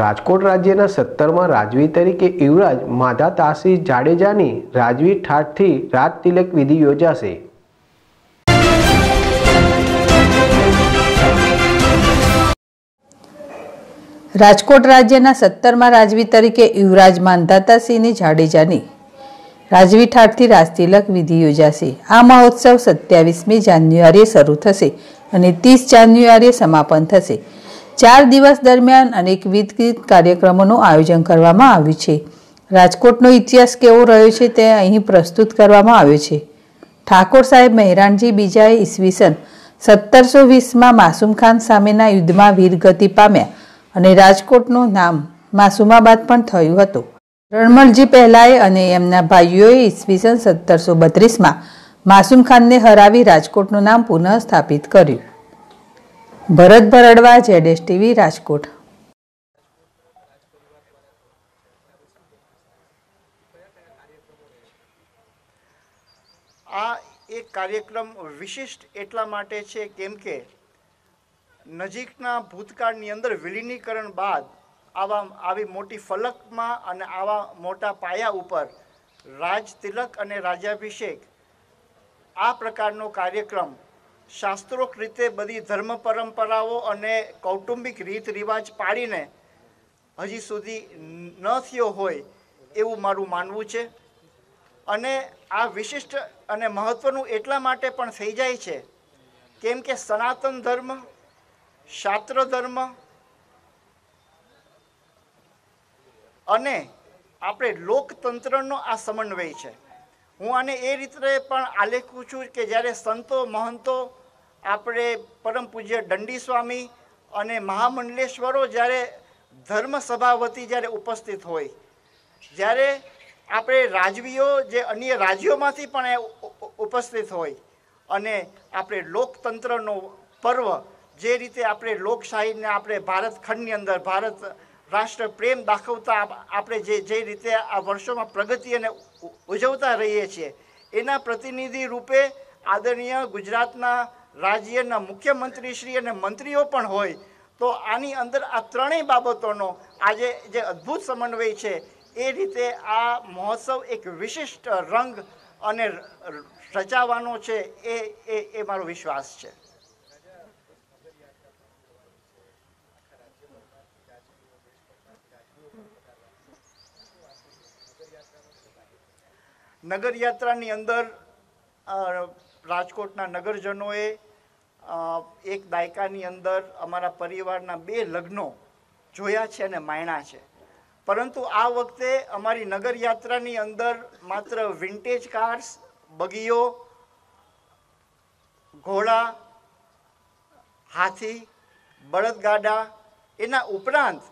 રાજકોટ રાજ્યના સત્તરમાં રાજવી તરીકે યુવરાજ માધા તાસી જાડેજાની રાજવી ઠાઠથી રાજ તિલક વિધિ યોજાશે રાજકોટ રાજ્યના સત્તરમાં રાજવી તરીકે યુવરાજ માંધાતાસિંહની જાડેજાની રાજવી ઠાઠથી રાજતિલક વિધિ યોજાશે આ મહોત્સવ સત્યાવીસમી જાન્યુઆરીએ શરૂ થશે અને ત્રીસ જાન્યુઆરીએ સમાપન થશે ચાર દિવસ દરમિયાન અનેક અનેકવિધ કાર્યક્રમોનું આયોજન કરવામાં આવ્યું છે રાજકોટનો ઇતિહાસ કેવો રહ્યો છે તે અહીં પ્રસ્તુત કરવામાં આવ્યો છે ઠાકોર સાહેબ મહેરાણજી બીજાએ ઈસવીસન સત્તરસો વીસમાં માસુમ ખાન સામેના યુદ્ધમાં વીરગતિ પામ્યા અને રાજકોટનું નામ માસુમાબાદ પણ થયું હતું રણમલજી પહેલાંએ અને એમના ભાઈઓએ ઈસવીસન સત્તરસો બત્રીસમાં માસુમ ખાનને હરાવી રાજકોટનું નામ પુનઃ સ્થાપિત કર્યું ભરત ભરડવા જેડેશ ટીવી રાજકોટ આ એક કાર્યક્રમ વિશિષ્ટ એટલા માટે છે કેમ કે નજીકના ભૂતકાળની અંદર વિલીનીકરણ બાદ આવા આવી મોટી ફલકમાં અને આવા મોટા પાયા ઉપર રાજ તિલક અને રાજાભિષેક આ પ્રકારનો કાર્યક્રમ શાસ્ત્રોક રીતે બધી ધર્મ પરંપરાઓ અને કૌટુંબિક રીત રિવાજ પાડીને હજી સુધી ન થયો હોય એવું મારું માનવું છે અને આ વિશિષ્ટ અને મહત્ત્વનું એટલા માટે પણ થઈ જાય છે કેમ કે સનાતન ધર્મ શાસ્ત્ર ધર્મ અને આપણે લોકતંત્રનો આ સમન્વય છે હું આને એ રીતે પણ આલેખું છું કે જ્યારે સંતો મહંતો આપણે પરમ પૂજ્ય દંડી સ્વામી અને મહામંડલેશ્વરો જ્યારે ધર્મસભા વતી જ્યારે ઉપસ્થિત હોય જ્યારે આપણે રાજવીઓ જે અન્ય રાજ્યોમાંથી પણ ઉપસ્થિત હોય અને આપણે લોકતંત્રનો પર્વ જે રીતે આપણે લોકશાહીને આપણે ભારત ખંડની અંદર ભારત રાષ્ટ્ર પ્રેમ દાખવતા આપણે જે જે રીતે આ વર્ષોમાં પ્રગતિ અને ઉજવતા રહીએ છીએ એના પ્રતિનિધિ રૂપે આદરણીય ગુજરાતના રાજ્યના મુખ્યમંત્રી શ્રી અને મંત્રીઓ પણ હોય તો આની અંદર આ ત્રણેય બાબતોનો આજે જે અદ્ભુત સમન્વય છે એ રીતે આ મહોત્સવ એક વિશિષ્ટ રંગ અને રચાવાનો છે એ એ એ મારો વિશ્વાસ છે નગરયાત્રાની અંદર રાજકોટના નગરજનોએ એક દાયકાની અંદર અમારા પરિવારના બે લગ્નો જોયા છે અને માયણા છે પરંતુ આ વખતે અમારી નગરયાત્રાની અંદર માત્ર વિન્ટેજ કાર્સ બગીઓ ઘોડા હાથી બળદગાડા એના ઉપરાંત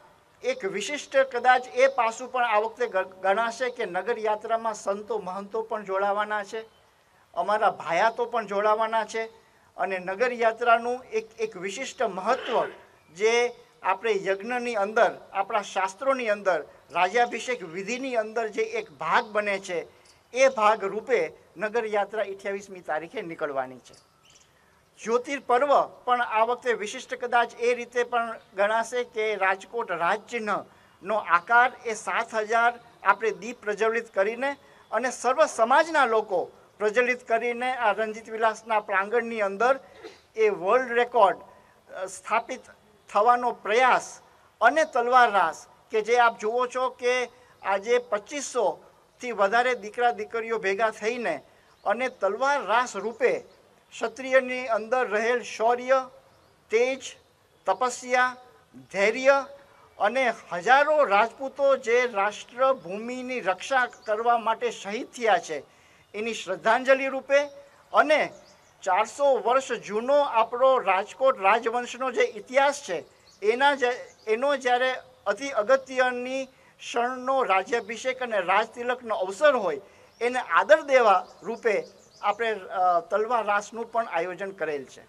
એક વિશિષ્ટ કદાચ એ પાસું પણ આ વખતે ગણાશે કે નગરયાત્રામાં સંતો મહંતો પણ જોડાવાના છે અમારા ભાયા તો પણ જોડાવાના છે અને નગર યાત્રાનું એક એક વિશિષ્ટ મહત્ત્વ જે આપણે યજ્ઞની અંદર આપણા શાસ્ત્રોની અંદર રાજાભિષેક વિધિની અંદર જે એક ભાગ બને છે એ ભાગ રૂપે નગર યાત્રા અઠ્યાવીસમી તારીખે નીકળવાની છે જ્યોતિર પર્વ પણ આ વખતે વિશિષ્ટ કદાચ એ રીતે પણ ગણાશે કે રાજકોટ રાજચિહ્નનો આકાર એ સાત હજાર આપણે દીપ પ્રજ્વલિત કરીને અને સર્વ સમાજના લોકો પ્રજ્વલિત કરીને આ રંજીત વિલાસના પ્રાંગણની અંદર એ વર્લ્ડ રેકોર્ડ સ્થાપિત થવાનો પ્રયાસ અને તલવાર રાસ કે જે આપ જુઓ છો કે આજે પચીસોથી વધારે દીકરા દીકરીઓ ભેગા થઈને અને તલવાર રાસ રૂપે ક્ષત્રિયની અંદર રહેલ શૌર્ય તેજ તપસ્યા ધૈર્ય અને હજારો રાજપૂતો જે રાષ્ટ્રભૂમિની રક્ષા કરવા માટે શહીદ થયા છે એની શ્રદ્ધાંજલિ રૂપે અને ચારસો વર્ષ જૂનો આપણો રાજકોટ રાજવંશનો જે ઇતિહાસ છે એના જે એનો જ્યારે અતિ અગત્યની ક્ષણનો રાજ્યાભિષેક અને રાજતિલકનો અવસર હોય એને આદર દેવા રૂપે આપણે તલવા રાસનું પણ આયોજન કરેલ છે